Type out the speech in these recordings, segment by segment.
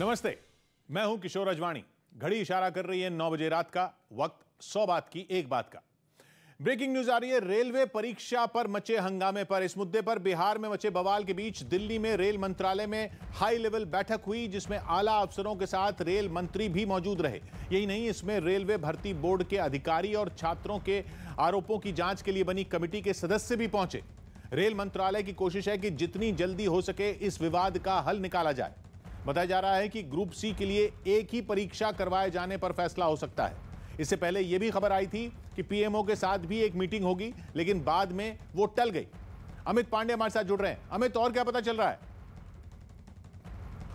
नमस्ते मैं हूं किशोर अजवाणी घड़ी इशारा कर रही है नौ बजे रात का वक्त सौ बात की एक बात का ब्रेकिंग न्यूज आ रही है रेलवे परीक्षा पर मचे हंगामे पर इस मुद्दे पर बिहार में मचे बवाल के बीच दिल्ली में रेल मंत्रालय में हाई लेवल बैठक हुई जिसमें आला अफसरों के साथ रेल मंत्री भी मौजूद रहे यही नहीं इसमें रेलवे भर्ती बोर्ड के अधिकारी और छात्रों के आरोपों की जांच के लिए बनी कमेटी के सदस्य भी पहुंचे रेल मंत्रालय की कोशिश है कि जितनी जल्दी हो सके इस विवाद का हल निकाला जाए बताया जा रहा है कि ग्रुप सी के लिए एक ही परीक्षा करवाए जाने पर फैसला हो सकता है इससे पहले यह भी खबर आई थी कि पीएमओ के साथ भी एक मीटिंग होगी लेकिन बाद में वो टल गई अमित पांडे हमारे साथ जुड़ रहे हैं अमित और क्या पता चल रहा है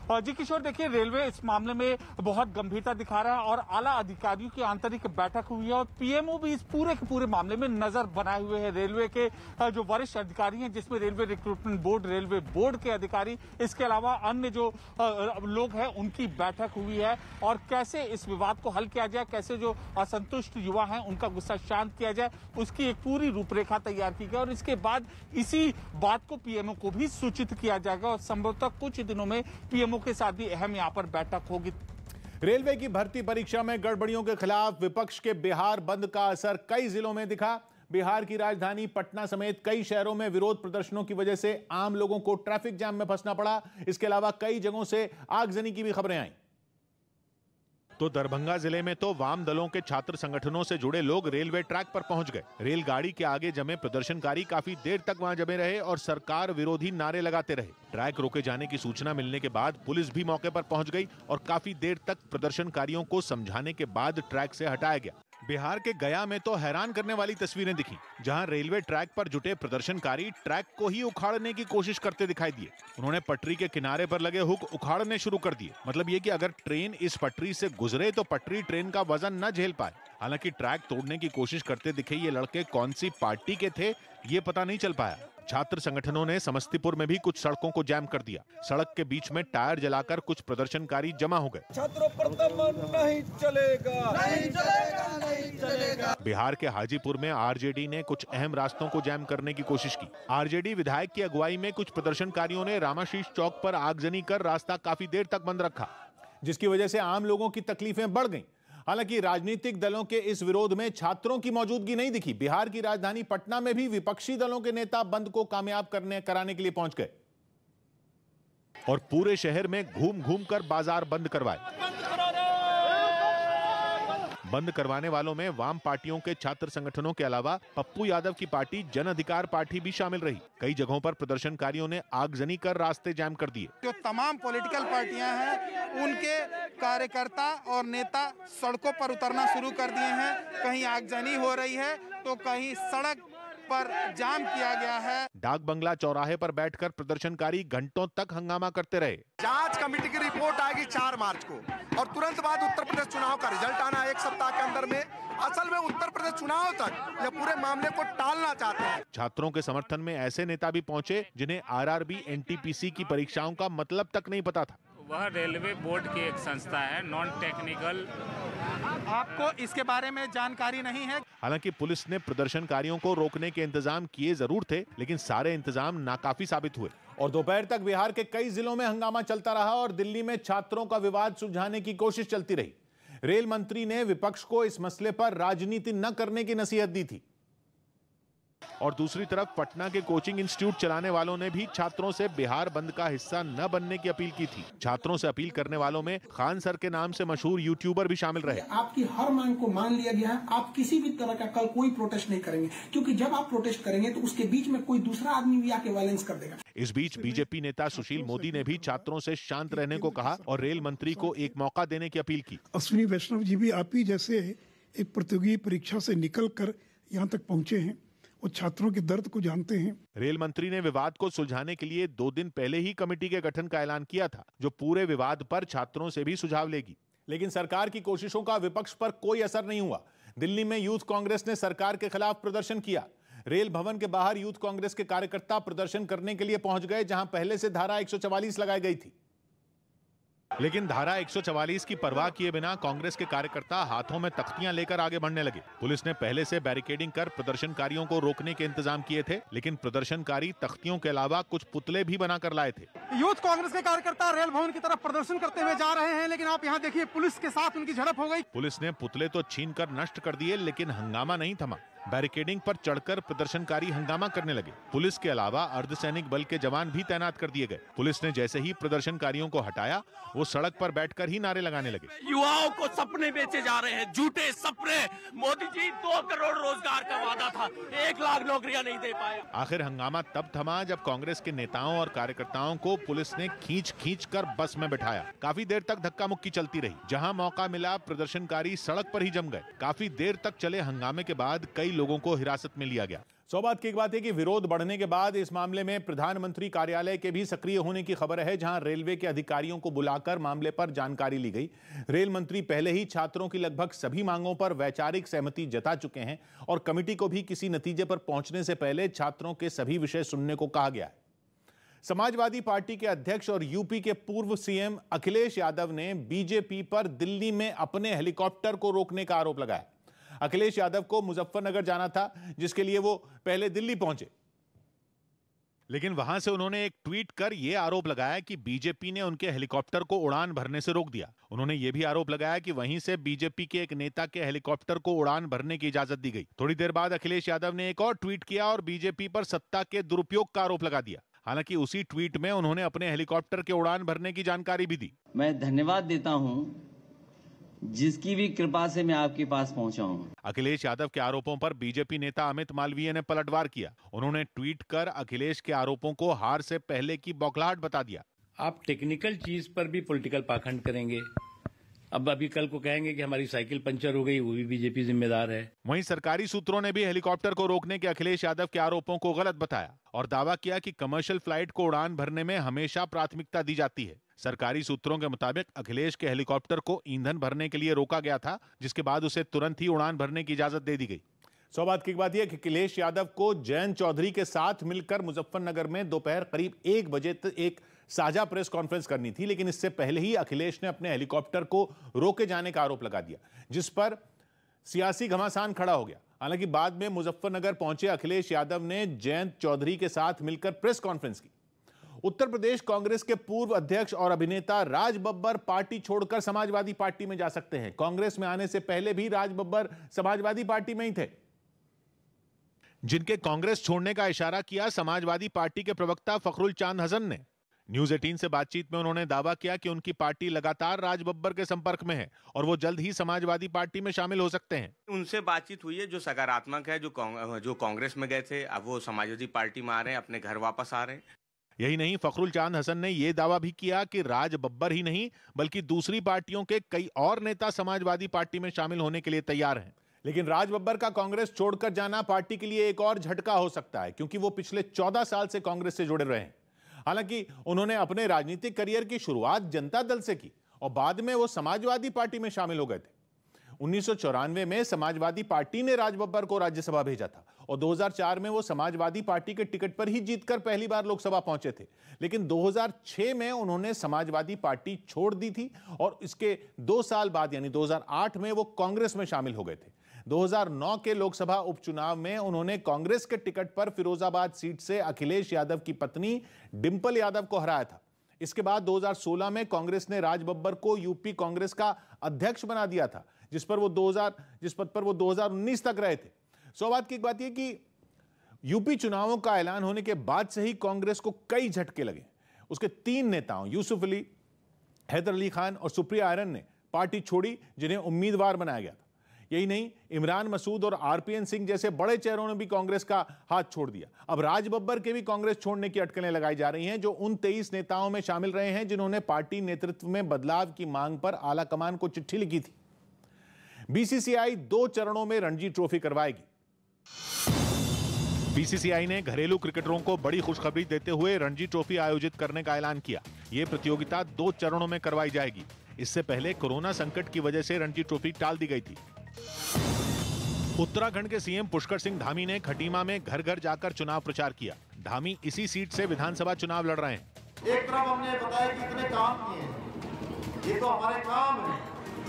जी किशोर देखिए रेलवे इस मामले में बहुत गंभीरता दिखा रहा है और आला अधिकारियों की आंतरिक बैठक हुई है और पीएमओ भी इस पूरे के पूरे मामले में नजर बनाए हुए है रेलवे के जो वरिष्ठ अधिकारी हैं जिसमें railway recruitment board railway board के अधिकारी इसके अलावा अन्य जो लोग हैं उनकी बैठक हुई है और कैसे इस विवाद को हल किया जाए कैसे जो असंतुष्ट युवा है उनका गुस्सा शांत किया जाए उसकी एक पूरी रूपरेखा तैयार की गई और इसके बाद इसी बात को पीएमओ को भी सूचित किया जाएगा और संभवतः कुछ दिनों में पीएमओ निगमों के साथ भी अहम यहाँ पर बैठक होगी रेलवे की भर्ती परीक्षा में गड़बड़ियों के खिलाफ विपक्ष के बिहार बंद का असर कई जिलों में दिखा बिहार की राजधानी पटना समेत कई शहरों में विरोध प्रदर्शनों की वजह से आम लोगों को ट्रैफिक जाम में फंसना पड़ा इसके अलावा कई जगहों से आगजनी की भी खबरें आईं तो दरभंगा जिले में तो वाम दलों के छात्र संगठनों से जुड़े लोग रेलवे ट्रैक पर पहुंच गए रेलगाड़ी के आगे जमे प्रदर्शनकारी काफी देर तक वहां जमे रहे और सरकार विरोधी नारे लगाते रहे ट्रैक रोके जाने की सूचना मिलने के बाद पुलिस भी मौके पर पहुंच गई और काफी देर तक प्रदर्शनकारियों को समझाने के बाद ट्रैक से हटाया गया बिहार के गया में तो हैरान करने वाली तस्वीरें दिखी जहां रेलवे ट्रैक पर जुटे प्रदर्शनकारी ट्रैक को ही उखाड़ने की कोशिश करते दिखाई दिए उन्होंने पटरी के किनारे पर लगे हुक उखाड़ने शुरू कर दिए मतलब ये कि अगर ट्रेन इस पटरी से गुजरे तो पटरी ट्रेन का वजन न झेल पाए हालांकि ट्रैक तोड़ने की कोशिश करते दिखे ये लड़के कौन सी पार्टी के थे ये पता नहीं चल पाया छात्र संगठनों ने समस्तीपुर में भी कुछ सड़कों को जैम कर दिया सड़क के बीच में टायर जलाकर कुछ प्रदर्शनकारी जमा हो गए छात्रों पर नहीं चलेगा नहीं चलेगा नहीं चलेगा बिहार के हाजीपुर में आरजेडी ने कुछ अहम रास्तों को जैम करने की कोशिश की आरजेडी विधायक की अगुवाई में कुछ प्रदर्शनकारियों ने रामाशीष चौक आरोप आगजनी कर रास्ता काफी देर तक बंद रखा जिसकी वजह से आम लोगों की तकलीफें बढ़ गईं। हालांकि राजनीतिक दलों के इस विरोध में छात्रों की मौजूदगी नहीं दिखी बिहार की राजधानी पटना में भी विपक्षी दलों के नेता बंद को कामयाब करने कराने के लिए पहुंच गए और पूरे शहर में घूम घूम कर बाजार बंद करवाए बंद करवाने वालों में वाम पार्टियों के छात्र संगठनों के अलावा पप्पू यादव की पार्टी जन अधिकार पार्टी भी शामिल रही कई जगहों पर प्रदर्शनकारियों ने आगजनी कर रास्ते जाम कर दिए जो तमाम पॉलिटिकल पार्टियां हैं उनके कार्यकर्ता और नेता सड़कों पर उतरना शुरू कर दिए हैं कहीं आगजनी हो रही है तो कहीं सड़क पर जाम किया गया है डाक बंगला चौराहे पर बैठकर प्रदर्शनकारी घंटों तक हंगामा करते रहे जांच कमेटी की रिपोर्ट आएगी चार मार्च को और तुरंत बाद उत्तर प्रदेश चुनाव का रिजल्ट आना एक सप्ताह के अंदर में असल में उत्तर प्रदेश चुनाव तक यह पूरे मामले को टालना चाहते हैं छात्रों के समर्थन में ऐसे नेता भी पहुंचे जिन्हें आरआरबी एनटीपीसी की परीक्षाओं का मतलब तक नहीं पता था वह रेलवे बोर्ड की एक संस्था है नॉन टेक्निकल आपको इसके बारे में जानकारी नहीं है हालांकि पुलिस ने प्रदर्शनकारियों को रोकने के इंतजाम किए जरूर थे लेकिन सारे इंतजाम नाकाफी साबित हुए और दोपहर तक बिहार के कई जिलों में हंगामा चलता रहा और दिल्ली में छात्रों का विवाद सुलझाने की कोशिश चलती रही रेल मंत्री ने विपक्ष को इस मसले पर राजनीति न करने की नसीहत दी थी और दूसरी तरफ पटना के कोचिंग इंस्टीट्यूट चलाने वालों ने भी छात्रों से बिहार बंद का हिस्सा न बनने की अपील की थी छात्रों से अपील करने वालों में खान सर के नाम से मशहूर यूट्यूबर भी शामिल रहे आपकी हर मांग को मान लिया गया है आप किसी भी तरह का कल कोई प्रोटेस्ट नहीं करेंगे क्योंकि जब आप प्रोटेस्ट करेंगे तो उसके बीच में कोई दूसरा आदमी भी आके वायलेंस कर देगा इस बीच बीजेपी नेता सुशील मोदी ने भी छात्रों से शांत रहने को कहा और रेल मंत्री को एक मौका देने की अपील की अश्विनी वैष्णव जी भी आप ही जैसे एक प्रतियोगी परीक्षा से निकल कर यहाँ तक पहुँचे हैं वो छात्रों के दर्द को जानते हैं रेल मंत्री ने विवाद को सुलझाने के लिए दो दिन पहले ही कमेटी के गठन का ऐलान किया था जो पूरे विवाद पर छात्रों से भी सुझाव लेगी लेकिन सरकार की कोशिशों का विपक्ष पर कोई असर नहीं हुआ दिल्ली में यूथ कांग्रेस ने सरकार के खिलाफ प्रदर्शन किया रेल भवन के बाहर यूथ कांग्रेस के कार्यकर्ता प्रदर्शन करने के लिए पहुंच गए जहां पहले से धारा 144 लगाई गई थी लेकिन धारा 144 की परवाह किए बिना कांग्रेस के कार्यकर्ता हाथों में तख्तियां लेकर आगे बढ़ने लगे पुलिस ने पहले से बैरिकेडिंग कर प्रदर्शनकारियों को रोकने के इंतजाम किए थे लेकिन प्रदर्शनकारी तख्तियों के अलावा कुछ पुतले भी बनाकर लाए थे यूथ कांग्रेस के कार्यकर्ता रेल भवन की तरफ प्रदर्शन करते हुए जा रहे हैं लेकिन आप यहाँ देखिए पुलिस के साथ उनकी झड़प हो गयी पुलिस ने पुतले तो छीन कर नष्ट कर दिए लेकिन हंगामा नहीं थमा बैरिकेडिंग पर चढ़कर प्रदर्शनकारी हंगामा करने लगे पुलिस के अलावा अर्धसैनिक बल के जवान भी तैनात कर दिए गए पुलिस ने जैसे ही प्रदर्शनकारियों को हटाया वो सड़क पर बैठकर ही नारे लगाने लगे युवाओं को सपने बेचे जा रहे हैं झूठे सपने मोदी जी दो करोड़ रोजगार का वादा था एक लाख नौकरियाँ नहीं दे पाए आखिर हंगामा तब थमा जब कांग्रेस के नेताओं और कार्यकर्ताओं को पुलिस ने खींच खींच कर बस में बैठाया काफी देर तक धक्का मुक्की चलती रही जहाँ मौका मिला प्रदर्शनकारी सड़क पर ही जम गए काफी देर तक चले हंगामे के बाद कई लोगों को हिरासत में लिया गया सौबात की एक बात है कि विरोध बढ़ने के बाद इस मामले में प्रधानमंत्री कार्यालय के भी सक्रिय होने की खबर है जहां रेलवे के अधिकारियों को बुलाकर मामले पर जानकारी ली गई रेल मंत्री पहले ही छात्रों की लगभग सभी मांगों पर वैचारिक सहमति जता चुके हैं और कमेटी को भी किसी नतीजे पर पहुंचने से पहले छात्रों के सभी विषय सुनने को कहा गया समाजवादी पार्टी के अध्यक्ष और यूपी के पूर्व सीएम अखिलेश यादव ने बीजेपी पर दिल्ली में अपने हेलीकॉप्टर को रोकने का आरोप लगाया अखिलेश यादव को मुजफ्फरनगर जाना था जिसके लिए वो पहले दिल्ली पहुंचे लेकिन वहां से उन्होंने एक ट्वीट कर यह आरोप लगाया कि बीजेपी ने उनके हेलीकॉप्टर को उड़ान भरने से रोक दिया उन्होंने ये भी आरोप लगाया कि वहीं से बीजेपी के एक नेता के हेलीकॉप्टर को उड़ान भरने की इजाजत दी गई थोड़ी देर बाद अखिलेश यादव ने एक और ट्वीट किया और बीजेपी पर सत्ता के दुरुपयोग का आरोप लगा दिया हालांकि उसी ट्वीट में उन्होंने अपने हेलीकॉप्टर के उड़ान भरने की जानकारी भी दी मैं धन्यवाद देता हूँ जिसकी भी कृपा से मैं आपके पास पहुंचा हूं। अखिलेश यादव के आरोपों पर बीजेपी नेता अमित मालवीय ने पलटवार किया उन्होंने ट्वीट कर अखिलेश के आरोपों को हार से पहले की बौखलाहट बता दिया आप टेक्निकल चीज पर भी पॉलिटिकल पाखंड करेंगे अब अभी कल को कहेंगे कि हमारी साइकिल पंचर हो गई वो भी बीजेपी जिम्मेदार है वहीं सरकारी सूत्रों ने भी हेलीकॉप्टर को रोकने के अखिलेश यादव के आरोपों को गलत बताया और दावा किया कि कमर्शियल फ्लाइट को उड़ान भरने में हमेशा प्राथमिकता दी जाती है सरकारी सूत्रों के मुताबिक अखिलेश के हेलीकॉप्टर को ईंधन भरने के लिए रोका गया था जिसके बाद उसे तुरंत ही उड़ान भरने की इजाजत दे दी गई बात की बात यह कि अखिलेश यादव को जयंत चौधरी के साथ मिलकर मुजफ्फरनगर में दोपहर करीब एक बजे तक एक साझा प्रेस कॉन्फ्रेंस करनी थी लेकिन इससे पहले ही अखिलेश ने अपने हेलीकॉप्टर को रोके जाने का आरोप लगा दिया जिस पर सियासी घमासान खड़ा हो गया हालांकि बाद में मुजफ्फरनगर पहुंचे अखिलेश यादव ने जयंत चौधरी के साथ मिलकर प्रेस कॉन्फ्रेंस की उत्तर प्रदेश कांग्रेस के पूर्व अध्यक्ष और अभिनेता राज बब्बर पार्टी छोड़कर समाजवादी पार्टी में जा सकते हैं कांग्रेस में आने से पहले भी राज बब्बर समाजवादी पार्टी में ही थे जिनके कांग्रेस छोड़ने का इशारा किया समाजवादी पार्टी के प्रवक्ता फखरुल चांद हसन ने न्यूज 18 से बातचीत में उन्होंने दावा किया कि उनकी पार्टी लगातार राज बब्बर के संपर्क में है और वो जल्द ही समाजवादी पार्टी में शामिल हो सकते हैं उनसे बातचीत हुई है जो सकारात्मक है जो कौंग, जो कांग्रेस में गए थे अब वो समाजवादी पार्टी में आ रहे हैं अपने घर वापस आ रहे हैं यही नहीं फखरुल चांद हसन ने यह दावा भी किया कि राज बब्बर ही नहीं बल्कि दूसरी पार्टियों के कई और नेता समाजवादी पार्टी में शामिल होने के लिए तैयार हैं लेकिन राज बब्बर का कांग्रेस छोड़कर जाना पार्टी के लिए एक और झटका हो सकता है क्योंकि वो पिछले चौदह साल से कांग्रेस से जुड़े रहे हैं हालांकि उन्होंने अपने राजनीतिक करियर की शुरुआत जनता दल से की और बाद में वो समाजवादी पार्टी में शामिल हो गए थे 1994 में समाजवादी पार्टी ने राज बब्बर को राज्यसभा भेजा था और 2004 में वो समाजवादी पार्टी के टिकट पर ही जीतकर पहली बार लोकसभा पहुंचे थे लेकिन 2006 में उन्होंने समाजवादी पार्टी छोड़ दी थी और इसके दो साल बाद यानी 2008 में वो कांग्रेस में शामिल हो गए थे 2009 के लोकसभा उपचुनाव में उन्होंने कांग्रेस के टिकट पर फिरोजाबाद सीट से अखिलेश यादव की पत्नी डिंपल यादव को हराया था इसके बाद 2016 में कांग्रेस ने राज बब्बर को यूपी कांग्रेस का अध्यक्ष बना दिया था जिस पर वो 2000 जिस पद पर वो 2019 तक रहे थे बात की एक बात ये कि यूपी चुनावों का ऐलान होने के बाद से ही कांग्रेस को कई झटके लगे उसके तीन नेताओं यूसुफ अली हैदर अली खान और सुप्रिया आयरन ने पार्टी छोड़ी जिन्हें उम्मीदवार बनाया गया था यही नहीं इमरान मसूद और आरपीएन सिंह जैसे बड़े चेहरों ने भी कांग्रेस का हाथ छोड़ दिया अब राज बब्बर के भी कांग्रेस छोड़ने की अटकलें लगाई जा रही हैं जो उन तेईस नेताओं में शामिल रहे हैं जिन्होंने पार्टी नेतृत्व में बदलाव की मांग पर आला कमान को चिट्ठी लिखी थी बीसीसीआई दो चरणों में रणजी ट्रॉफी करवाएगी बीसीसीआई ने घरेलू क्रिकेटरों को बड़ी खुशखबरी देते हुए रणजी ट्रॉफी आयोजित करने का ऐलान किया ये प्रतियोगिता दो चरणों में करवाई जाएगी इससे पहले कोरोना संकट की वजह से रणजी ट्रॉफी टाल दी गई थी उत्तराखंड के सीएम पुष्कर सिंह धामी ने खटीमा में घर घर जाकर चुनाव प्रचार किया धामी इसी सीट से विधानसभा चुनाव लड़ रहे हैं एक तरफ हमने बताया कि इतने काम किए ये तो हमारे काम है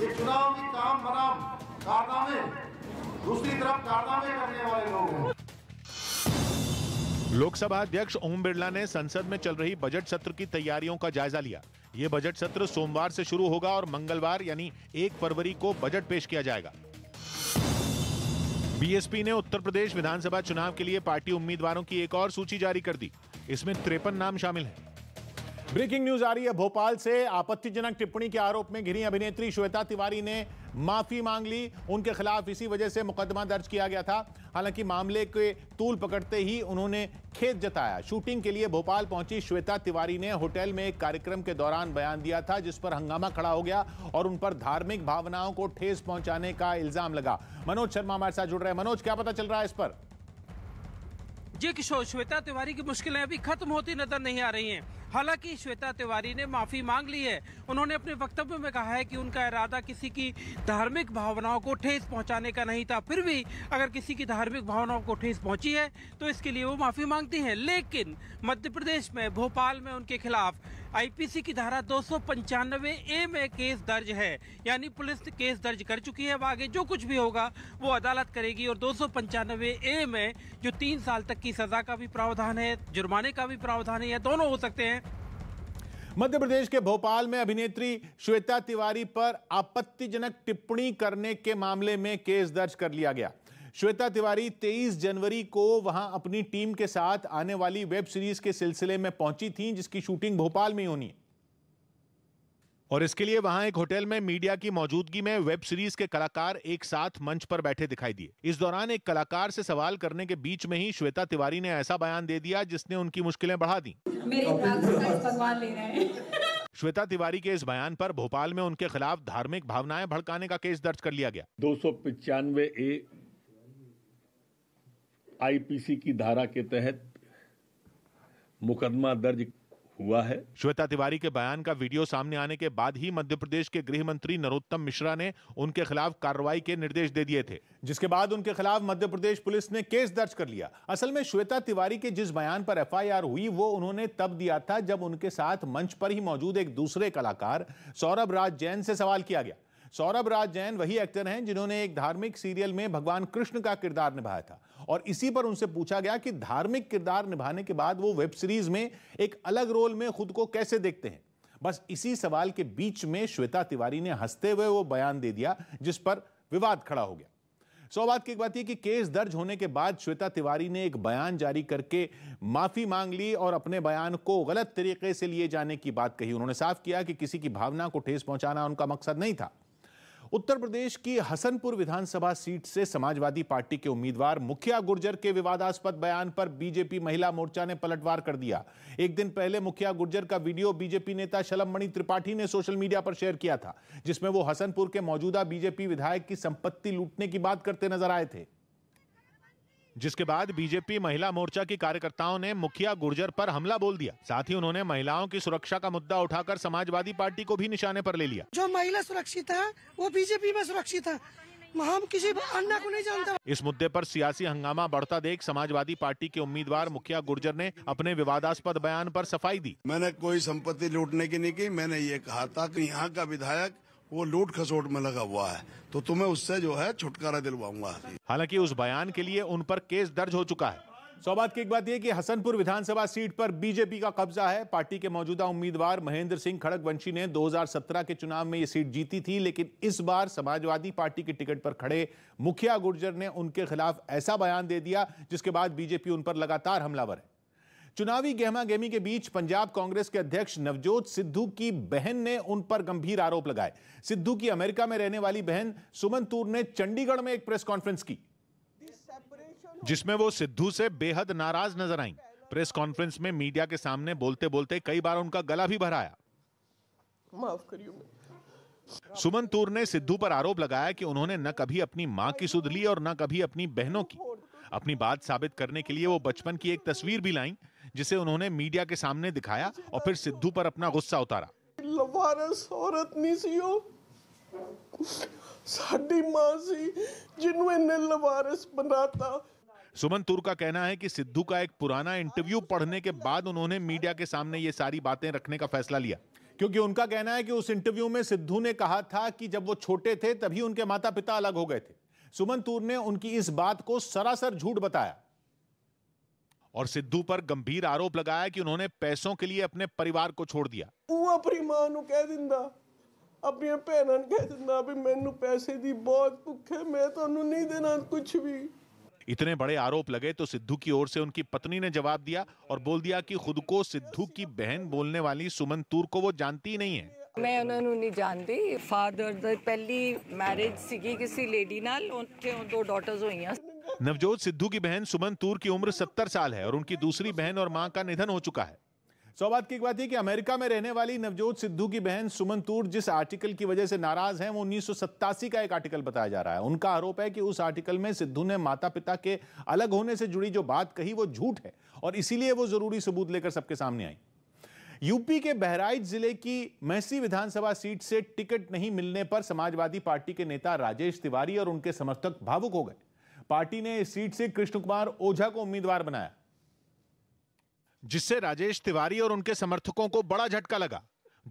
ये चुनाव की काम कारदा में दूसरी तरफ में करने वाले लोग हैं लोकसभा अध्यक्ष ओम बिरला ने संसद में चल रही बजट सत्र की तैयारियों का जायजा लिया ये बजट सत्र सोमवार से शुरू होगा और मंगलवार यानी एक फरवरी को बजट पेश किया जाएगा बीएसपी ने उत्तर प्रदेश विधानसभा चुनाव के लिए पार्टी उम्मीदवारों की एक और सूची जारी कर दी इसमें तिरपन नाम शामिल हैं। ब्रेकिंग न्यूज आ रही है भोपाल से आपत्तिजनक टिप्पणी के आरोप में घिरी अभिनेत्री श्वेता तिवारी ने माफी मांग ली उनके खिलाफ इसी वजह से मुकदमा दर्ज किया गया था हालांकि मामले के तूल पकड़ते ही उन्होंने खेत जताया शूटिंग के लिए भोपाल पहुंची श्वेता तिवारी ने होटल में एक कार्यक्रम के दौरान बयान दिया था जिस पर हंगामा खड़ा हो गया और उन पर धार्मिक भावनाओं को ठेस पहुंचाने का इल्जाम लगा मनोज शर्मा हमारे साथ जुड़ रहे हैं मनोज क्या पता चल रहा है इस पर जी किशोर श्वेता तिवारी की मुश्किलें अभी खत्म होती नजर नहीं आ रही हैं हालांकि श्वेता तिवारी ने माफ़ी मांग ली है उन्होंने अपने वक्तव्य में कहा है कि उनका इरादा किसी की धार्मिक भावनाओं को ठेस पहुंचाने का नहीं था फिर भी अगर किसी की धार्मिक भावनाओं को ठेस पहुंची है तो इसके लिए वो माफ़ी मांगती हैं लेकिन मध्य प्रदेश में भोपाल में उनके खिलाफ आईपीसी की धारा दो ए में केस दर्ज है यानी पुलिस केस दर्ज कर चुकी है अब आगे जो कुछ भी होगा वो अदालत करेगी और दो ए में जो तीन साल तक की सजा का भी प्रावधान है जुर्माने का भी प्रावधान है या दोनों हो सकते हैं मध्य प्रदेश के भोपाल में अभिनेत्री श्वेता तिवारी पर आपत्तिजनक टिप्पणी करने के मामले में केस दर्ज कर लिया गया श्वेता तिवारी 23 जनवरी को वहां अपनी टीम के साथ आने वाली वेब सीरीज के सिलसिले में पहुंची थी जिसकी शूटिंग भोपाल में होनी है और इसके लिए वहां एक होटल में मीडिया की मौजूदगी में वेब सीरीज के कलाकार एक साथ मंच पर बैठे दिखाई दिए इस दौरान एक कलाकार से सवाल करने के बीच में ही श्वेता तिवारी ने ऐसा बयान दे दिया जिसने उनकी मुश्किलें बढ़ा दी तो श्वेता तिवारी के इस बयान पर भोपाल में उनके खिलाफ धार्मिक भावनाएं भड़काने का केस दर्ज कर लिया गया दो ए आईपीसी की धारा के तहत मुकदमा दर्ज हुआ है श्वेता तिवारी के बयान का वीडियो सामने आने के बाद ही मध्य प्रदेश के गृह मंत्री नरोत्तम मिश्रा ने उनके खिलाफ कार्रवाई के निर्देश दे दिए थे जिसके बाद उनके खिलाफ मध्य प्रदेश पुलिस ने केस दर्ज कर लिया असल में श्वेता तिवारी के जिस बयान पर एफआईआर हुई वो उन्होंने तब दिया था जब उनके साथ मंच पर ही मौजूद एक दूसरे कलाकार सौरभ राज जैन से सवाल किया गया सौरभ राज जैन वही एक्टर हैं जिन्होंने एक धार्मिक सीरियल में भगवान कृष्ण का किरदार निभाया था और इसी पर उनसे पूछा गया कि धार्मिक किरदार निभाने के बाद वो वेब सीरीज में एक अलग रोल में खुद को कैसे देखते हैं बस इसी सवाल के बीच में श्वेता तिवारी ने हंसते हुए वो बयान दे दिया जिस पर विवाद खड़ा हो गया सौ बात की एक बात यह कि केस दर्ज होने के बाद श्वेता तिवारी ने एक बयान जारी करके माफी मांग ली और अपने बयान को गलत तरीके से लिए जाने की बात कही उन्होंने साफ किया कि किसी की भावना को ठेस पहुंचाना उनका मकसद नहीं था उत्तर प्रदेश की हसनपुर विधानसभा सीट से समाजवादी पार्टी के उम्मीदवार मुखिया गुर्जर के विवादास्पद बयान पर बीजेपी महिला मोर्चा ने पलटवार कर दिया एक दिन पहले मुखिया गुर्जर का वीडियो बीजेपी नेता मणि त्रिपाठी ने सोशल मीडिया पर शेयर किया था जिसमें वो हसनपुर के मौजूदा बीजेपी विधायक की संपत्ति लूटने की बात करते नजर आए थे जिसके बाद बीजेपी महिला मोर्चा की कार्यकर्ताओं ने मुखिया गुर्जर पर हमला बोल दिया साथ ही उन्होंने महिलाओं की सुरक्षा का मुद्दा उठाकर समाजवादी पार्टी को भी निशाने पर ले लिया जो महिला सुरक्षित है वो बीजेपी में सुरक्षित है हम किसी अन्ना को नहीं जानते इस मुद्दे पर सियासी हंगामा बढ़ता देख समाजवादी पार्टी के उम्मीदवार मुखिया गुर्जर ने अपने विवादास्पद बयान पर सफाई दी मैंने कोई संपत्ति लूटने की नहीं की मैंने ये कहा था कि यहाँ का विधायक वो लूट खसोट में लगा हुआ है तो तुम्हें उससे जो है छुटकारा दिलवाऊंगा हालांकि उस बयान के लिए उन पर केस दर्ज हो चुका है सौबात की एक बात यह कि हसनपुर विधानसभा सीट पर बीजेपी का कब्जा है पार्टी के मौजूदा उम्मीदवार महेंद्र सिंह खड़गवंशी ने 2017 के चुनाव में ये सीट जीती थी लेकिन इस बार समाजवादी पार्टी के टिकट पर खड़े मुखिया गुर्जर ने उनके खिलाफ ऐसा बयान दे दिया जिसके बाद बीजेपी उन पर लगातार हमलावर है चुनावी गहमा गहमी के बीच पंजाब कांग्रेस के अध्यक्ष नवजोत सिद्धू की बहन ने उन पर गंभीर आरोप लगाए सिद्धू की अमेरिका में रहने वाली बहन सुमन तूर ने चंडीगढ़ में एक प्रेस कॉन्फ्रेंस की जिसमें वो सिद्धू से बेहद नाराज नजर आई प्रेस कॉन्फ्रेंस में मीडिया के सामने बोलते बोलते कई बार उनका गला भी भराया सुमन तूर ने सिद्धू पर आरोप लगाया कि उन्होंने न कभी अपनी मां की सुध ली और न कभी अपनी बहनों की अपनी बात साबित करने के लिए वो बचपन की एक तस्वीर भी लाई जिसे उन्होंने मीडिया के सामने दिखाया और फिर सिद्धू पर अपना गुस्सा उतारा लवारस औरत नहीं सी हो साड़ी माँ सी जिन्हों इन्हें लवारस बनाता सुमन तुर का कहना है कि सिद्धू का एक पुराना इंटरव्यू पढ़ने के बाद उन्होंने मीडिया के सामने ये सारी बातें रखने का फैसला लिया क्योंकि उनका कहना है कि उस इंटरव्यू में सिद्धू ने कहा था कि जब वो छोटे थे तभी उनके माता पिता अलग हो गए थे सुमन तूर ने उनकी इस बात को सरासर झूठ बताया और सिद्धू पर गंभीर आरोप लगाया कि उन्होंने पैसों के लिए अपने परिवार को छोड़ दिया इतने बड़े आरोप लगे तो सिद्धू की ओर से उनकी पत्नी ने जवाब दिया और बोल दिया कि खुद को सिद्धू की बहन बोलने वाली सुमन तूर को वो जानती ही नहीं है मैं उन्होंने नहीं जानती फादर पहली मैरिज सी किसी लेडी ਕਿਸੇ ਲੇਡੀ ਨਾਲ नवजोत सिद्धू की बहन सुमन तूर की उम्र सत्तर साल है और उनकी दूसरी बहन और मां का निधन हो चुका है सौबात की बात यह कि अमेरिका में रहने वाली नवजोत सिद्धू की बहन सुमन तूर जिस आर्टिकल की वजह से नाराज हैं वो उन्नीस का एक आर्टिकल बताया जा रहा है उनका आरोप है कि उस आर्टिकल में सिद्धू ने माता पिता के अलग होने से जुड़ी जो बात कही वो झूठ है और इसीलिए वो जरूरी सबूत लेकर सबके सामने आई यूपी के बहराइच जिले की महसी विधानसभा सीट से टिकट नहीं मिलने पर समाजवादी पार्टी के नेता राजेश तिवारी और उनके समर्थक भावुक हो गए पार्टी ने इस सीट से कृष्ण कुमार ओझा को उम्मीदवार बनाया जिससे राजेश तिवारी और उनके समर्थकों को बड़ा झटका लगा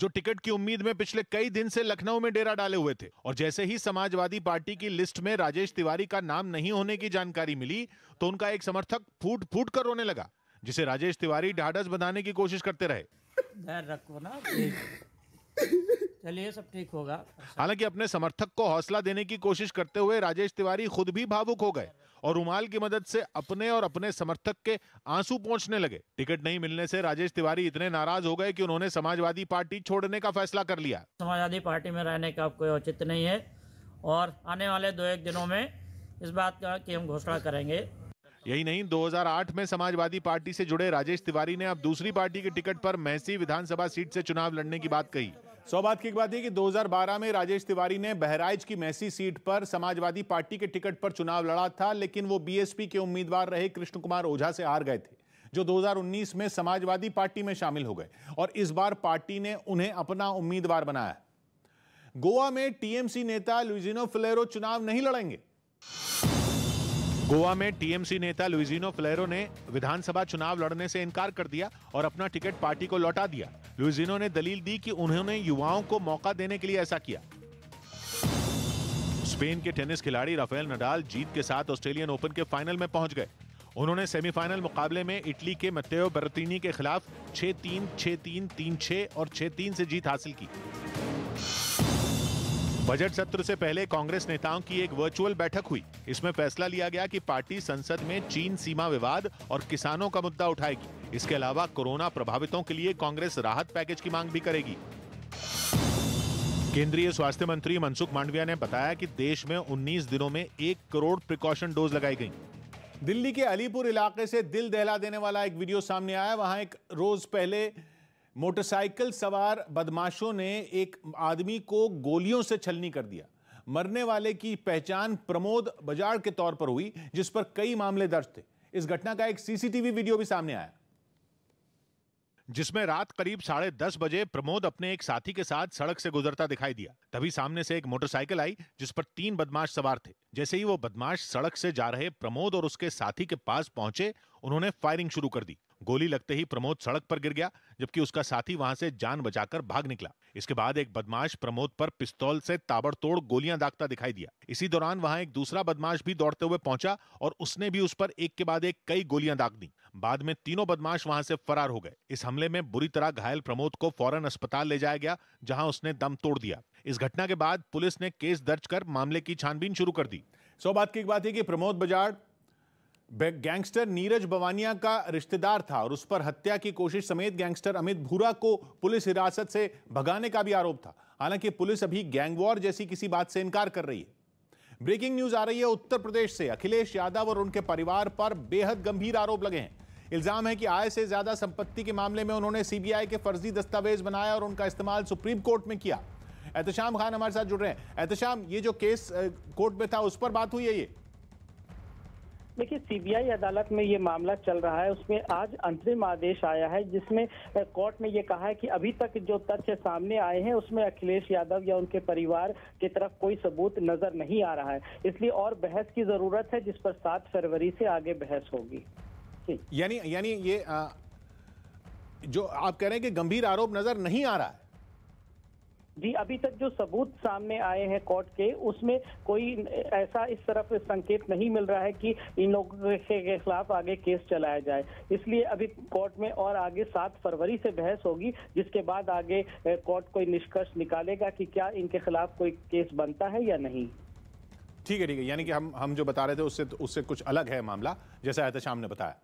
जो टिकट की उम्मीद में पिछले कई दिन से लखनऊ में डेरा डाले हुए थे और जैसे ही समाजवादी पार्टी की लिस्ट में राजेश तिवारी का नाम नहीं होने की जानकारी मिली तो उनका एक समर्थक फूट फूट कर रोने लगा जिसे राजेश तिवारी ढाढ़स बनाने की कोशिश करते रहे चलिए सब ठीक होगा हालांकि अपने समर्थक को हौसला देने की कोशिश करते हुए राजेश तिवारी खुद भी भावुक हो गए और रुमाल की मदद से अपने और अपने समर्थक के आंसू पहुंचने लगे टिकट नहीं मिलने से राजेश तिवारी इतने नाराज हो गए कि उन्होंने समाजवादी पार्टी छोड़ने का फैसला कर लिया समाजवादी पार्टी में रहने का कोई औचित्य नहीं है और आने वाले दो एक दिनों में इस बात का की हम घोषणा करेंगे यही नहीं 2008 में समाजवादी पार्टी से जुड़े राजेश तिवारी ने अब दूसरी पार्टी के टिकट पर महसी विधानसभा सीट से चुनाव लड़ने की बात कही बात की एक बात है कि 2012 में राजेश तिवारी ने बहराइच की मैसी सीट पर समाजवादी पार्टी के टिकट पर चुनाव लड़ा था लेकिन वो बीएसपी के उम्मीदवार रहे कृष्ण कुमार ओझा से हार गए थे जो 2019 में समाजवादी पार्टी में शामिल हो गए और इस बार पार्टी ने उन्हें अपना उम्मीदवार बनाया गोवा में टीएमसी नेता लुइजिनो फ्लेरो चुनाव नहीं लड़ेंगे गोवा में टीएमसी नेता लुइजिनो फ्लेरो ने विधानसभा चुनाव लड़ने से इनकार कर दिया और अपना टिकट पार्टी को लौटा दिया लुजिनो ने दलील दी कि उन्होंने युवाओं को मौका देने के लिए ऐसा किया स्पेन के टेनिस खिलाड़ी राफेल नडाल जीत के साथ ऑस्ट्रेलियन ओपन के फाइनल में पहुंच गए उन्होंने सेमीफाइनल मुकाबले में इटली के मत्तेओ बरतीनी के खिलाफ 6-3, 6-3, 3-6 और 6-3 से जीत हासिल की बजट सत्र से पहले कांग्रेस नेताओं की एक वर्चुअल बैठक हुई इसमें फैसला लिया गया कि पार्टी संसद में चीन सीमा विवाद और किसानों का मुद्दा उठाएगी इसके अलावा कोरोना प्रभावितों के लिए कांग्रेस राहत पैकेज की मांग भी करेगी केंद्रीय स्वास्थ्य मंत्री मनसुख मांडविया ने बताया कि देश में 19 दिनों में एक करोड़ प्रिकॉशन डोज लगाई गई दिल्ली के अलीपुर इलाके से दिल दहला देने वाला एक वीडियो सामने आया वहां एक रोज पहले मोटरसाइकिल सवार बदमाशों ने एक आदमी को गोलियों से छलनी कर दिया मरने वाले की पहचान प्रमोद बजाड़ के तौर पर हुई जिस पर कई मामले दर्ज थे इस घटना का एक सीसीटीवी वीडियो भी सामने आया जिसमें रात करीब साढ़े दस बजे प्रमोद अपने एक साथी के साथ सड़क से गुजरता दिखाई दिया तभी सामने से एक मोटरसाइकिल आई जिस पर तीन बदमाश सवार थे जैसे ही वो बदमाश सड़क से जा रहे प्रमोद और उसके साथी के पास पहुंचे उन्होंने फायरिंग शुरू कर दी गोली लगते ही प्रमोद सड़क पर गिर गया जबकि उसका साथी वहां से जान बचाकर भाग निकला इसके बाद एक बदमाश प्रमोद पर पिस्तौल से ताबड़तोड़ गोलियां दागता दिखाई दिया इसी दौरान वहां एक दूसरा बदमाश भी दौड़ते हुए पहुंचा और उसने भी उस पर एक के बाद एक कई गोलियां दाग दी बाद में तीनों बदमाश वहां से फरार हो गए इस हमले में बुरी तरह घायल प्रमोद को फौरन अस्पताल ले जाया गया जहां उसने दम तोड़ दिया इस घटना के बाद पुलिस ने केस दर्ज कर मामले की छानबीन शुरू कर दी सौ बात की एक बात है कि प्रमोद बजाड़ गैंगस्टर नीरज बवानिया का रिश्तेदार था और उस पर हत्या की कोशिश समेत गैंगस्टर अमित भूरा को पुलिस हिरासत से भगाने का भी आरोप था हालांकि पुलिस अभी गैंगवॉर जैसी किसी बात से इनकार कर रही है ब्रेकिंग न्यूज आ रही है उत्तर प्रदेश से अखिलेश यादव और उनके परिवार पर बेहद गंभीर आरोप लगे हैं इल्जाम है कि आय से ज्यादा संपत्ति के मामले में उन्होंने सीबीआई के फर्जी दस्तावेज बनाया और उनका इस्तेमाल सुप्रीम कोर्ट में किया एहतशाम खान हमारे साथ जुड़ रहे हैं एहतशाम ये जो केस कोर्ट में था उस पर बात हुई है ये देखिए सीबीआई अदालत में ये मामला चल रहा है उसमें आज अंतरिम आदेश आया है जिसमें कोर्ट ने ये कहा है कि अभी तक जो तथ्य सामने आए हैं उसमें अखिलेश यादव या उनके परिवार की तरफ कोई सबूत नजर नहीं आ रहा है इसलिए और बहस की जरूरत है जिस पर सात फरवरी से आगे बहस होगी यानी यानी ये आ, जो आप कह रहे हैं कि गंभीर आरोप नजर नहीं आ रहा है जी अभी तक जो सबूत सामने आए हैं कोर्ट के उसमें कोई ऐसा इस तरफ संकेत नहीं मिल रहा है कि इन लोगों के खिलाफ आगे केस चलाया जाए इसलिए अभी कोर्ट में और आगे सात फरवरी से बहस होगी जिसके बाद आगे कोर्ट कोई निष्कर्ष निकालेगा कि क्या इनके खिलाफ कोई केस बनता है या नहीं ठीक है ठीक है यानी कि हम हम जो बता रहे थे उससे उससे कुछ अलग है मामला जैसा एहतशाम ने बताया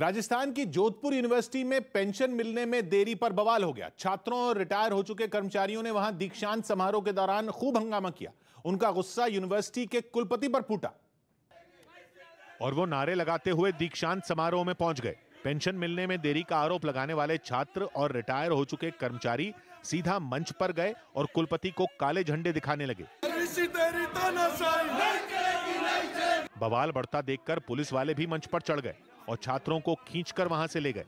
राजस्थान की जोधपुर यूनिवर्सिटी में पेंशन मिलने में देरी पर बवाल हो गया छात्रों और रिटायर हो चुके कर्मचारियों ने वहां दीक्षांत समारोह के दौरान खूब हंगामा किया उनका गुस्सा यूनिवर्सिटी के कुलपति पर फूटा और वो नारे लगाते हुए दीक्षांत समारोह में पहुंच गए पेंशन मिलने में देरी का आरोप लगाने वाले छात्र और रिटायर हो चुके कर्मचारी सीधा मंच पर गए और कुलपति को काले झंडे दिखाने लगे बवाल बढ़ता देखकर पुलिस वाले भी मंच पर चढ़ गए और छात्रों को खींचकर वहां से ले गए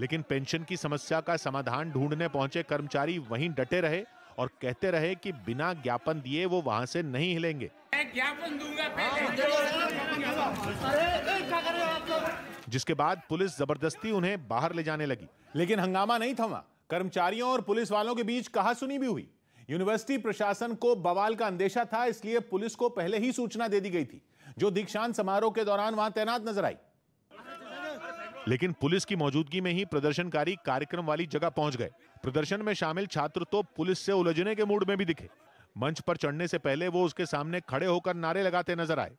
लेकिन पेंशन की समस्या का समाधान ढूंढने पहुंचे कर्मचारी वहीं डटे रहे और कहते रहे कि बिना ज्ञापन दिए वो वहां से नहीं हिलेंगे ज्ञापन दूंगा हाँ, जिसके बाद पुलिस जबरदस्ती उन्हें बाहर ले जाने लगी लेकिन हंगामा नहीं थमा कर्मचारियों और पुलिस वालों के बीच कहा सुनी भी हुई यूनिवर्सिटी प्रशासन को बवाल का अंदेशा था इसलिए पुलिस को पहले ही सूचना दे दी गई थी जो दीक्षांत समारोह के दौरान वहां तैनात नजर आई लेकिन पुलिस की मौजूदगी में ही प्रदर्शनकारी कार्यक्रम वाली जगह पहुंच गए प्रदर्शन में शामिल छात्र तो पुलिस से उलझने के मूड में भी दिखे मंच पर चढ़ने से पहले वो उसके सामने खड़े होकर नारे लगाते नजर आए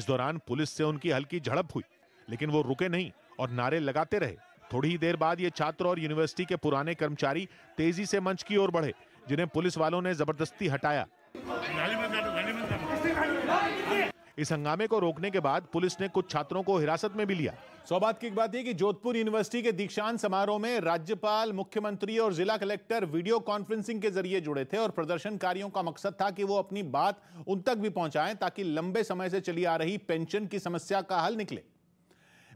इस दौरान पुलिस से उनकी हल्की झड़प हुई लेकिन वो रुके नहीं और नारे लगाते रहे थोड़ी ही देर बाद ये छात्र और यूनिवर्सिटी के पुराने कर्मचारी तेजी से मंच की ओर बढ़े जिन्हें पुलिस वालों ने जबरदस्ती हटाया इस हंगामे को रोकने के बाद पुलिस ने कुछ छात्रों को हिरासत में भी लिया सौबात की बात यह कि जोधपुर यूनिवर्सिटी के दीक्षांत समारोह में राज्यपाल मुख्यमंत्री और जिला कलेक्टर वीडियो कॉन्फ्रेंसिंग के जरिए जुड़े थे और प्रदर्शनकारियों का मकसद था कि वो अपनी बात उन तक भी पहुंचाएं ताकि लंबे समय से चली आ रही पेंशन की समस्या का हल निकले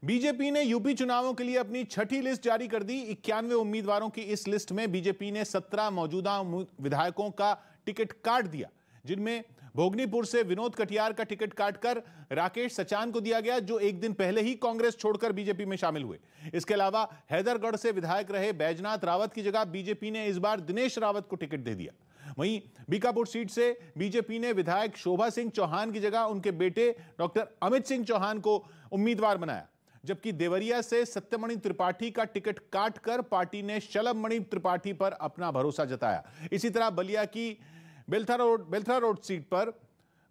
बीजेपी ने यूपी चुनावों के लिए अपनी छठी लिस्ट जारी कर दी इक्यानवे उम्मीदवारों की इस लिस्ट में बीजेपी ने सत्रह मौजूदा विधायकों का टिकट काट दिया जिनमें भोगनीपुर से विनोद कटियार का टिकट काटकर राकेश सचान को दिया गया जो एक दिन पहले ही कांग्रेस छोड़कर बीजेपी में शामिल हुए इसके अलावा हैदरगढ़ से विधायक रहे बैजनाथ रावत की जगह बीजेपी ने इस बार दिनेश रावत को टिकट दे दिया वहीं बीकापुर सीट से बीजेपी ने विधायक शोभा सिंह चौहान की जगह उनके बेटे डॉक्टर अमित सिंह चौहान को उम्मीदवार बनाया जबकि देवरिया से सत्यमणि त्रिपाठी का टिकट काटकर पार्टी ने शलभमणि त्रिपाठी पर अपना भरोसा जताया इसी तरह बलिया की Beltha road Belthara road seat पर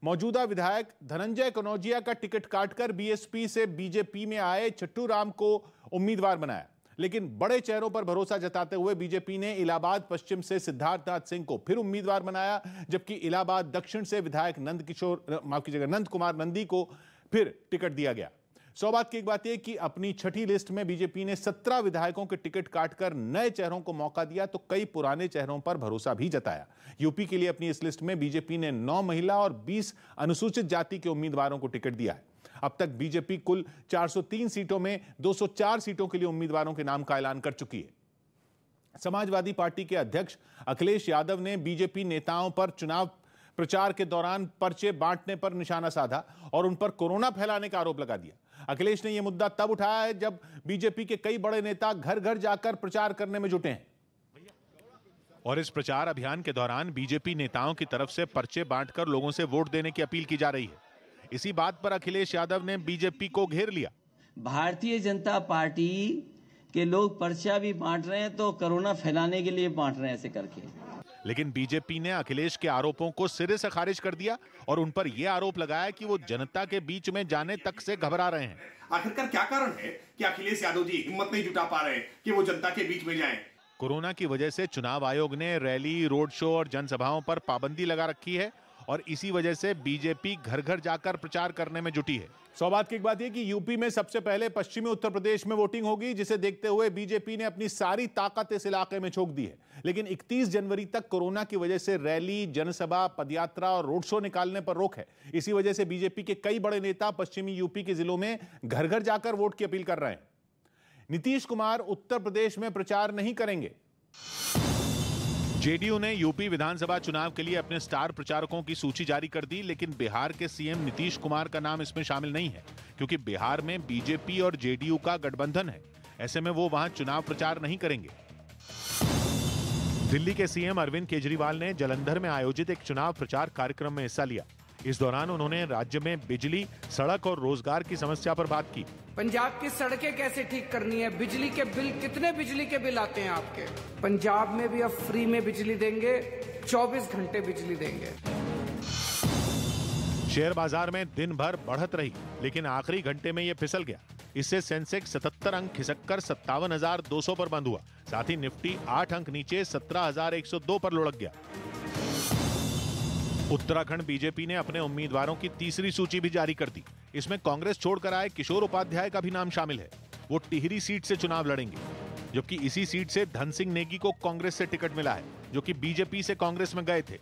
मौजूदा विधायक धनंजय कनौजिया का टिकट काटकर बीएसपी से बीजेपी में आए छट्टू राम को उम्मीदवार बनाया लेकिन बड़े चेहरों पर भरोसा जताते हुए बीजेपी ने इलाहाबाद पश्चिम से सिद्धार्थनाथ सिंह को फिर उम्मीदवार बनाया जबकि इलाहाबाद दक्षिण से विधायक नंद किशोर माफ कीजिएगा नंद कुमार नंदी को फिर टिकट दिया गया सौ बात की एक बात यह कि अपनी छठी लिस्ट में बीजेपी ने सत्रह विधायकों के टिकट काटकर नए चेहरों को मौका दिया तो कई पुराने चेहरों पर भरोसा भी जताया यूपी के लिए अपनी इस लिस्ट में बीजेपी ने नौ महिला और बीस अनुसूचित जाति के उम्मीदवारों को टिकट दिया है अब तक बीजेपी कुल 403 सीटों में 204 सीटों के लिए उम्मीदवारों के नाम का ऐलान कर चुकी है समाजवादी पार्टी के अध्यक्ष अखिलेश यादव ने बीजेपी नेताओं पर चुनाव प्रचार के दौरान पर्चे बांटने पर निशाना साधा और उन पर कोरोना फैलाने का आरोप लगा दिया अखिलेश ने यह मुद्दा तब उठाया है जब बीजेपी के कई बड़े नेता घर घर जाकर प्रचार करने में जुटे हैं और इस प्रचार अभियान के दौरान बीजेपी नेताओं की तरफ से पर्चे बांटकर लोगों से वोट देने की अपील की जा रही है इसी बात पर अखिलेश यादव ने बीजेपी को घेर लिया भारतीय जनता पार्टी के लोग पर्चा भी बांट रहे हैं तो कोरोना फैलाने के लिए बांट रहे हैं ऐसे करके लेकिन बीजेपी ने अखिलेश के आरोपों को सिरे से खारिज कर दिया और उन पर यह आरोप लगाया कि वो जनता के बीच में जाने तक से घबरा रहे हैं आखिरकार क्या कारण है कि अखिलेश यादव जी हिम्मत नहीं जुटा पा रहे कि वो जनता के बीच में जाए कोरोना की वजह से चुनाव आयोग ने रैली रोड शो और जनसभाओं पर पाबंदी लगा रखी है और इसी वजह से बीजेपी घर घर जाकर प्रचार करने में जुटी है सौबात की एक बात यह कि यूपी में सबसे पहले पश्चिमी उत्तर प्रदेश में वोटिंग होगी जिसे देखते हुए बीजेपी ने अपनी सारी ताकत इस इलाके में छोक दी है लेकिन 31 जनवरी तक कोरोना की वजह से रैली जनसभा पदयात्रा और रोड शो निकालने पर रोक है इसी वजह से बीजेपी के कई बड़े नेता पश्चिमी यूपी के जिलों में घर घर जाकर वोट की अपील कर रहे हैं नीतीश कुमार उत्तर प्रदेश में प्रचार नहीं करेंगे जेडीयू ने यूपी विधानसभा चुनाव के लिए अपने स्टार प्रचारकों की सूची जारी कर दी लेकिन बिहार के सीएम नीतीश कुमार का नाम इसमें शामिल नहीं है क्योंकि बिहार में बीजेपी और जेडीयू का गठबंधन है ऐसे में वो वहां चुनाव प्रचार नहीं करेंगे दिल्ली के सीएम अरविंद केजरीवाल ने जलंधर में आयोजित एक चुनाव प्रचार कार्यक्रम में हिस्सा लिया इस दौरान उन्होंने राज्य में बिजली सड़क और रोजगार की समस्या पर बात की पंजाब की सड़कें कैसे ठीक करनी है बिजली के बिल कितने बिजली के बिल आते हैं आपके पंजाब में भी अब फ्री में बिजली देंगे 24 घंटे बिजली देंगे शेयर बाजार में दिन भर बढ़त रही लेकिन आखिरी घंटे में ये फिसल गया इससे सेंसेक्स 77 अंक खिसक कर सत्तावन पर बंद हुआ साथ ही निफ्टी 8 अंक नीचे 17,102 पर लुढ़क गया उत्तराखंड बीजेपी ने अपने उम्मीदवारों की तीसरी सूची भी जारी कर दी इसमें कांग्रेस छोड़कर आए किशोर उपाध्याय का भी नाम शामिल है वो टिहरी सीट से चुनाव लड़ेंगे जबकि इसी सीट से धन सिंह नेगी को कांग्रेस से टिकट मिला है जो कि बीजेपी से कांग्रेस में गए थे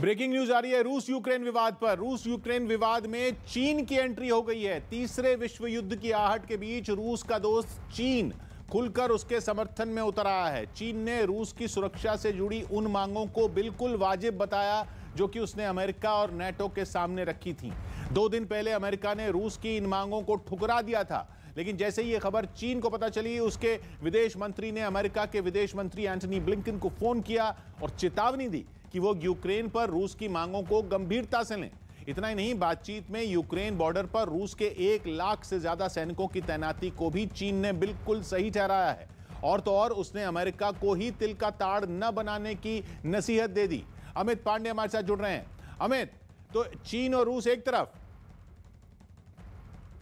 ब्रेकिंग न्यूज आ रही है रूस यूक्रेन विवाद पर रूस यूक्रेन विवाद में चीन की एंट्री हो गई है तीसरे विश्व युद्ध की आहट के बीच रूस का दोस्त चीन खुलकर उसके समर्थन में उतर आया है चीन ने रूस की सुरक्षा से जुड़ी उन मांगों को बिल्कुल वाजिब बताया जो कि उसने अमेरिका और नेटो के सामने रखी थी दो दिन पहले अमेरिका ने रूस की इन मांगों को ठुकरा दिया था लेकिन जैसे ही ये खबर चीन को पता चली उसके विदेश मंत्री ने अमेरिका के विदेश मंत्री एंटनी ब्लिंकिन को फोन किया और चेतावनी दी कि वो यूक्रेन पर रूस की मांगों को गंभीरता से लें इतना ही नहीं बातचीत में यूक्रेन बॉर्डर पर रूस के एक लाख से ज्यादा सैनिकों की तैनाती को भी चीन ने बिल्कुल सही ठहराया है और तो और उसने अमेरिका को ही तिल का ताड़ न बनाने की नसीहत दे दी अमित पांडे हमारे साथ जुड़ रहे हैं अमित तो चीन और रूस एक तरफ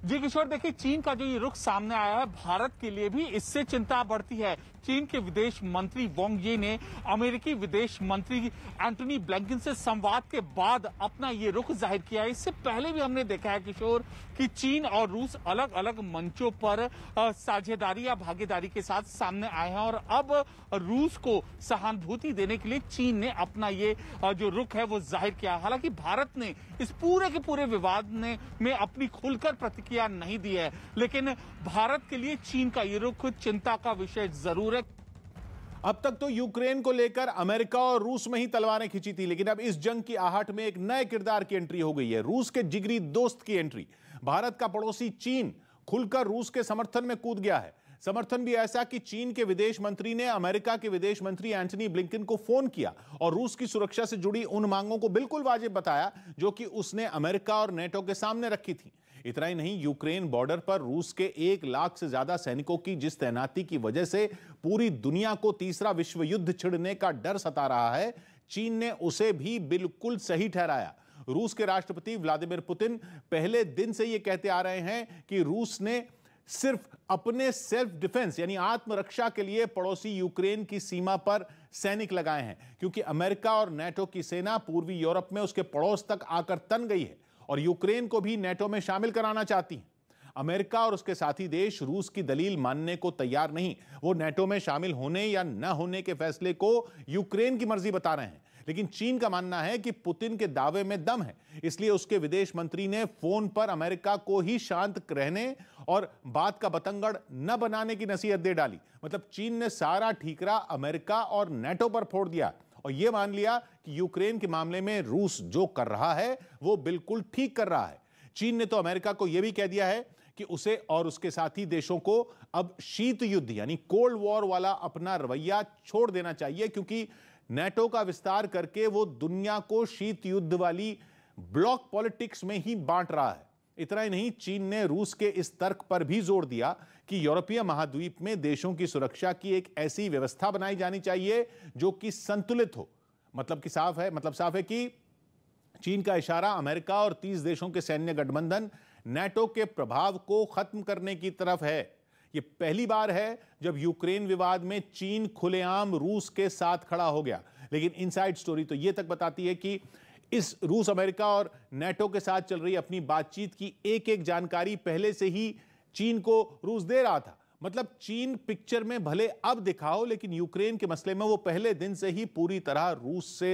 जी किशोर देखिए चीन का जो ये रुख सामने आया है भारत के लिए भी इससे चिंता बढ़ती है चीन के विदेश मंत्री वोंग ये ने अमेरिकी विदेश मंत्री एंटनी ब्लैंकिन से संवाद के बाद अपना ये रुख जाहिर किया है इससे पहले भी हमने देखा है किशोर कि चीन और रूस अलग अलग मंचों पर साझेदारी या भागीदारी के साथ सामने आए हैं और अब रूस को सहानुभूति देने के लिए चीन ने अपना ये जो रुख है वो जाहिर किया हालांकि भारत ने इस पूरे के पूरे विवाद ने में अपनी खुलकर प्रतिक्रिया धमकियां नहीं दी है लेकिन भारत के लिए चीन का ये रुख चिंता का विषय जरूर है अब तक तो यूक्रेन को लेकर अमेरिका और रूस में ही तलवारें खींची थी लेकिन अब इस जंग की आहट में एक नए किरदार की एंट्री हो गई है रूस के जिगरी दोस्त की एंट्री भारत का पड़ोसी चीन खुलकर रूस के समर्थन में कूद गया है समर्थन भी ऐसा कि चीन के विदेश मंत्री ने अमेरिका के विदेश मंत्री एंटनी ब्लिंकिन को फोन किया और रूस की सुरक्षा से जुड़ी उन मांगों को बिल्कुल वाजिब बताया जो कि उसने अमेरिका और नेटो के सामने रखी थी इतना ही नहीं यूक्रेन बॉर्डर पर रूस के एक लाख से ज्यादा सैनिकों की जिस तैनाती की वजह से पूरी दुनिया को तीसरा विश्व युद्ध छिड़ने का डर सता रहा है चीन ने उसे भी बिल्कुल सही ठहराया रूस के राष्ट्रपति व्लादिमीर पुतिन पहले दिन से ये कहते आ रहे हैं कि रूस ने सिर्फ अपने सेल्फ डिफेंस यानी आत्मरक्षा के लिए पड़ोसी यूक्रेन की सीमा पर सैनिक लगाए हैं क्योंकि अमेरिका और नेटो की सेना पूर्वी यूरोप में उसके पड़ोस तक आकर तन गई है और यूक्रेन को भी नेटो में शामिल कराना चाहती हैं अमेरिका और उसके साथी देश रूस की दलील मानने को तैयार नहीं वो नेटो में शामिल होने या न होने के फैसले को यूक्रेन की मर्जी बता रहे हैं लेकिन चीन का मानना है कि पुतिन के दावे में दम है इसलिए उसके विदेश मंत्री ने फोन पर अमेरिका को ही शांत रहने और बात का बतंगड़ न बनाने की नसीहत दे डाली मतलब चीन ने सारा ठीकरा अमेरिका और नेटो पर फोड़ दिया और यह मान लिया कि यूक्रेन के मामले में रूस जो कर रहा है वो बिल्कुल ठीक कर रहा है चीन ने तो अमेरिका को यह भी कह दिया है कि उसे और उसके साथी देशों को अब शीत युद्ध यानी कोल्ड वॉर वाला अपना रवैया छोड़ देना चाहिए क्योंकि नेटो का विस्तार करके वो दुनिया को शीत युद्ध वाली ब्लॉक पॉलिटिक्स में ही बांट रहा है इतना ही नहीं चीन ने रूस के इस तर्क पर भी जोर दिया कि यूरोपीय महाद्वीप में देशों की सुरक्षा की एक ऐसी व्यवस्था बनाई जानी चाहिए जो कि संतुलित हो मतलब कि साफ है मतलब साफ है कि चीन का इशारा अमेरिका और तीस देशों के सैन्य गठबंधन नेटो के प्रभाव को खत्म करने की तरफ है ये पहली बार है जब यूक्रेन विवाद में चीन खुलेआम रूस के साथ खड़ा हो गया लेकिन इनसाइड स्टोरी तो ये तक बताती है कि इस रूस अमेरिका और नेटो के साथ चल रही अपनी बातचीत की एक एक जानकारी पहले से ही चीन को रूस दे रहा था मतलब चीन पिक्चर में भले अब दिखाओ लेकिन यूक्रेन के मसले में वो पहले दिन से ही पूरी तरह रूस से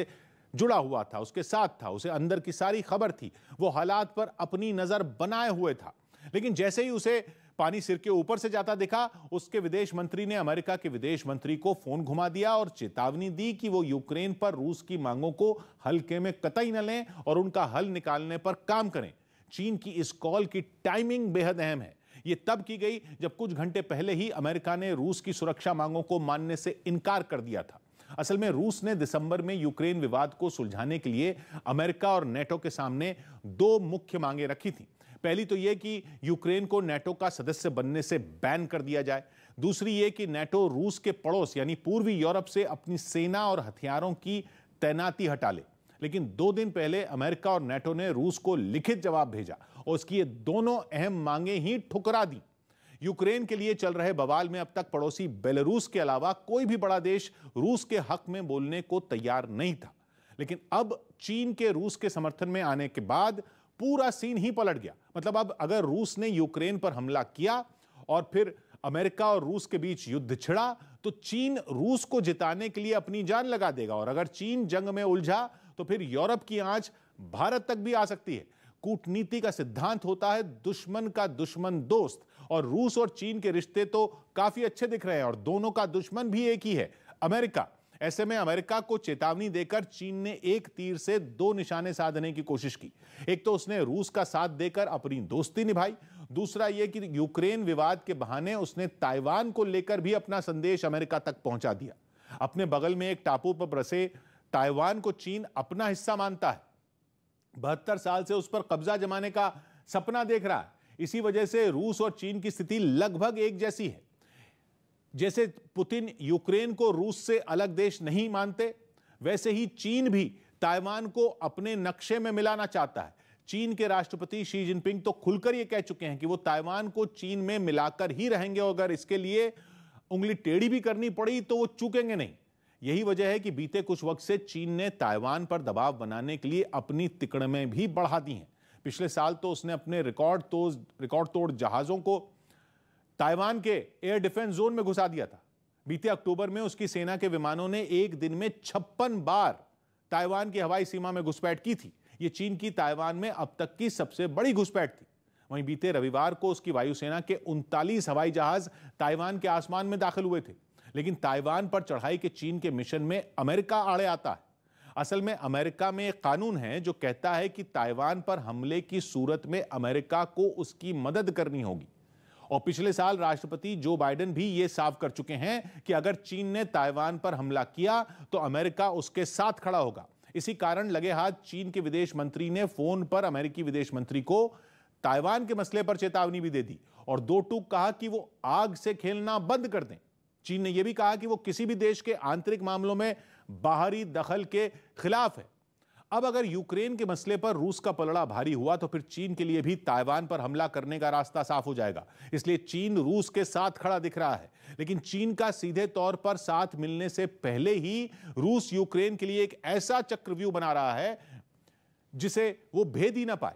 जुड़ा हुआ था उसके साथ था उसे अंदर की सारी खबर थी वो हालात पर अपनी नजर बनाए हुए था लेकिन जैसे ही उसे पानी सिर के ऊपर से जाता दिखा उसके विदेश मंत्री ने अमेरिका के विदेश मंत्री को फोन घुमा दिया और चेतावनी दी कि वो यूक्रेन पर रूस की मांगों को हल्के में कतई न लें और उनका हल निकालने पर काम करें चीन की इस कॉल की टाइमिंग बेहद अहम है ये तब की गई जब कुछ घंटे पहले ही अमेरिका ने रूस की सुरक्षा मांगों को मानने से इनकार कर दिया था असल में रूस ने दिसंबर में यूक्रेन विवाद को सुलझाने के लिए अमेरिका और नेटो के सामने दो मुख्य मांगे रखी थीं पहली तो यह कि यूक्रेन को नेटो का सदस्य बनने से बैन कर दिया जाए दूसरी ये कि नेटो रूस के पड़ोस यानी पूर्वी यूरोप से अपनी सेना और हथियारों की तैनाती हटा ले लेकिन दो दिन पहले अमेरिका और नेटो ने रूस को लिखित जवाब भेजा और उसकी ये दोनों अहम मांगे ही ठुकरा दी यूक्रेन के लिए चल रहे बवाल में अब तक पड़ोसी बेलारूस के अलावा कोई भी बड़ा देश रूस के हक में बोलने को तैयार नहीं था लेकिन अब चीन के रूस के समर्थन में आने के बाद पूरा सीन ही पलट गया मतलब अब अगर रूस ने यूक्रेन पर हमला किया और फिर अमेरिका और रूस के बीच युद्ध छिड़ा तो चीन रूस को जिताने के लिए अपनी जान लगा देगा और अगर चीन जंग में उलझा तो फिर यूरोप की आंच भारत तक भी आ सकती है कूटनीति का सिद्धांत होता है दुश्मन का दुश्मन दोस्त और रूस और चीन के रिश्ते तो काफी अच्छे दिख रहे हैं और दोनों का दुश्मन भी एक ही है अमेरिका ऐसे में अमेरिका को चेतावनी देकर चीन ने एक तीर से दो निशाने साधने की कोशिश की एक तो उसने रूस का साथ देकर अपनी दोस्ती निभाई दूसरा यह कि यूक्रेन विवाद के बहाने उसने ताइवान को लेकर भी अपना संदेश अमेरिका तक पहुंचा दिया अपने बगल में एक टापू पर बसे ताइवान को चीन अपना हिस्सा मानता है बहत्तर साल से उस पर कब्जा जमाने का सपना देख रहा है इसी वजह से रूस और चीन की स्थिति लगभग एक जैसी है जैसे पुतिन यूक्रेन को रूस से अलग देश नहीं मानते वैसे ही चीन भी ताइवान को अपने नक्शे में मिलाना चाहता है चीन के राष्ट्रपति शी जिनपिंग तो खुलकर यह कह चुके हैं कि वो ताइवान को चीन में मिलाकर ही रहेंगे और अगर इसके लिए उंगली टेढ़ी भी करनी पड़ी तो वो चूकेंगे नहीं यही वजह है कि बीते कुछ वक्त से चीन ने ताइवान पर दबाव बनाने के लिए अपनी तिकड़ में भी बढ़ा दी हैं पिछले साल तो उसने अपने रिकॉर्ड तो रिकॉर्ड तोड़ जहाज़ों को ताइवान के एयर डिफेंस जोन में घुसा दिया था बीते अक्टूबर में उसकी सेना के विमानों ने एक दिन में छप्पन बार ताइवान की हवाई सीमा में घुसपैठ की थी ये चीन की ताइवान में अब तक की सबसे बड़ी घुसपैठ थी वहीं बीते रविवार को उसकी वायुसेना के उनतालीस हवाई जहाज ताइवान के आसमान में दाखिल हुए थे लेकिन ताइवान पर चढ़ाई के चीन के मिशन में अमेरिका आड़े आता है असल में अमेरिका में एक कानून है जो कहता है कि ताइवान पर हमले की सूरत में अमेरिका को उसकी मदद करनी होगी और पिछले साल राष्ट्रपति जो बाइडेन भी ये साफ कर चुके हैं कि अगर चीन ने ताइवान पर हमला किया तो अमेरिका उसके साथ खड़ा होगा इसी कारण लगे हाथ चीन के विदेश मंत्री ने फोन पर अमेरिकी विदेश मंत्री को ताइवान के मसले पर चेतावनी भी दे दी और दो टूक कहा कि वो आग से खेलना बंद कर दें चीन ने यह भी कहा कि वो किसी भी देश के आंतरिक मामलों में बाहरी दखल के खिलाफ है अब अगर यूक्रेन के मसले पर रूस का पलड़ा भारी हुआ तो फिर चीन के लिए भी ताइवान पर हमला करने का रास्ता साफ हो जाएगा इसलिए चीन रूस के साथ खड़ा दिख रहा है लेकिन चीन का सीधे तौर पर साथ मिलने से पहले ही रूस यूक्रेन के लिए एक ऐसा चक्रव्यूह बना रहा है जिसे वो भेद ही ना पाए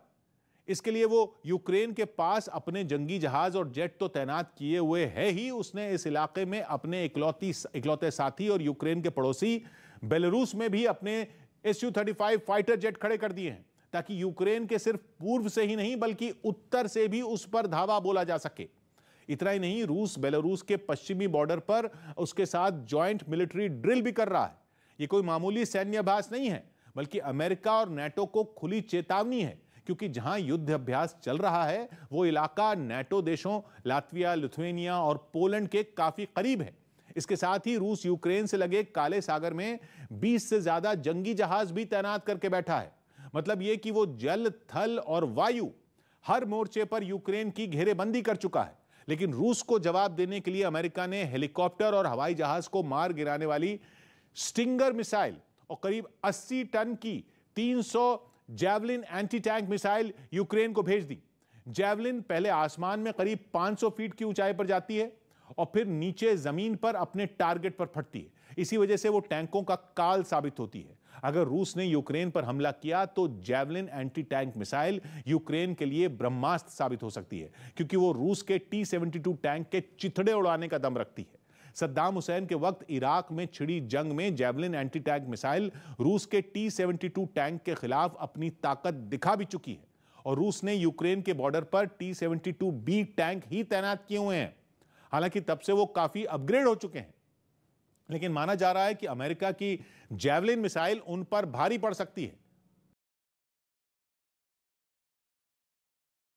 इसके लिए वो यूक्रेन के पास अपने जंगी जहाज और जेट तो तैनात किए हुए है ही उसने इस इलाके में अपने इकलौती इकलौते साथी और यूक्रेन के पड़ोसी बेलारूस में भी अपने एस यू फाइटर जेट खड़े कर दिए हैं ताकि यूक्रेन के सिर्फ पूर्व से ही नहीं बल्कि उत्तर से भी उस पर धावा बोला जा सके इतना ही नहीं रूस बेलारूस के पश्चिमी बॉर्डर पर उसके साथ ज्वाइंट मिलिट्री ड्रिल भी कर रहा है ये कोई मामूली सैन्य अभ्यास नहीं है बल्कि अमेरिका और नेटो को खुली चेतावनी है क्योंकि जहां युद्ध अभ्यास चल रहा है वो इलाका नेटो देशों लातविया लिथुएनिया और पोलैंड के काफी करीब है इसके साथ ही रूस यूक्रेन से लगे काले सागर में 20 से ज्यादा जंगी जहाज भी तैनात करके बैठा है मतलब यह कि वो जल थल और वायु हर मोर्चे पर यूक्रेन की घेरेबंदी कर चुका है लेकिन रूस को जवाब देने के लिए अमेरिका ने हेलीकॉप्टर और हवाई जहाज को मार गिराने वाली स्टिंगर मिसाइल और करीब 80 टन की 300 javelin anti tank missile Ukraine को भेज दी जैवलिन पहले आसमान में करीब 500 फीट की ऊंचाई पर जाती है और फिर नीचे जमीन पर अपने टारगेट पर फटती है इसी वजह से वो टैंकों का काल साबित होती है अगर रूस ने यूक्रेन पर हमला किया तो javelin anti tank missile Ukraine के लिए ब्रह्मास्त्र साबित हो सकती है क्योंकि वो रूस के टी सेवेंटी टैंक के चिथड़े उड़ाने का दम रखती है सद्दाम हुसैन के वक्त इराक में छिड़ी जंग में जैवलिन एंटी टैंक मिसाइल रूस के टी सेवेंटी टैंक के खिलाफ अपनी ताकत दिखा भी चुकी है और रूस ने यूक्रेन के बॉर्डर पर टी सेवेंटी बी टैंक ही तैनात किए हुए हैं हालांकि तब से वो काफी अपग्रेड हो चुके हैं लेकिन माना जा रहा है कि अमेरिका की जैवलिन मिसाइल उन पर भारी पड़ सकती है